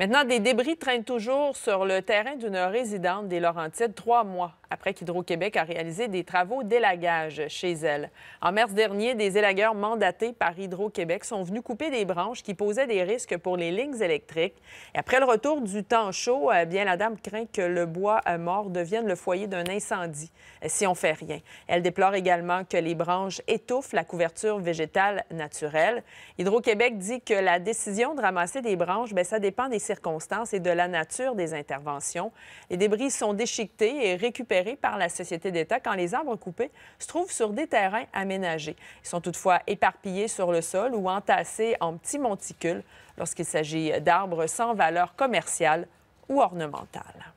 Maintenant, des débris traînent toujours sur le terrain d'une résidente des Laurentides trois mois après qu'Hydro-Québec a réalisé des travaux d'élagage chez elle. En mars dernier, des élagueurs mandatés par Hydro-Québec sont venus couper des branches qui posaient des risques pour les lignes électriques. Et après le retour du temps chaud, euh, bien la dame craint que le bois euh, mort devienne le foyer d'un incendie euh, si on fait rien. Elle déplore également que les branches étouffent la couverture végétale naturelle. Hydro-Québec dit que la décision de ramasser des branches, bien, ça dépend des circonstances et de la nature des interventions. Les débris sont déchiquetés et récupérés par la Société d'État quand les arbres coupés se trouvent sur des terrains aménagés. Ils sont toutefois éparpillés sur le sol ou entassés en petits monticules lorsqu'il s'agit d'arbres sans valeur commerciale ou ornementale.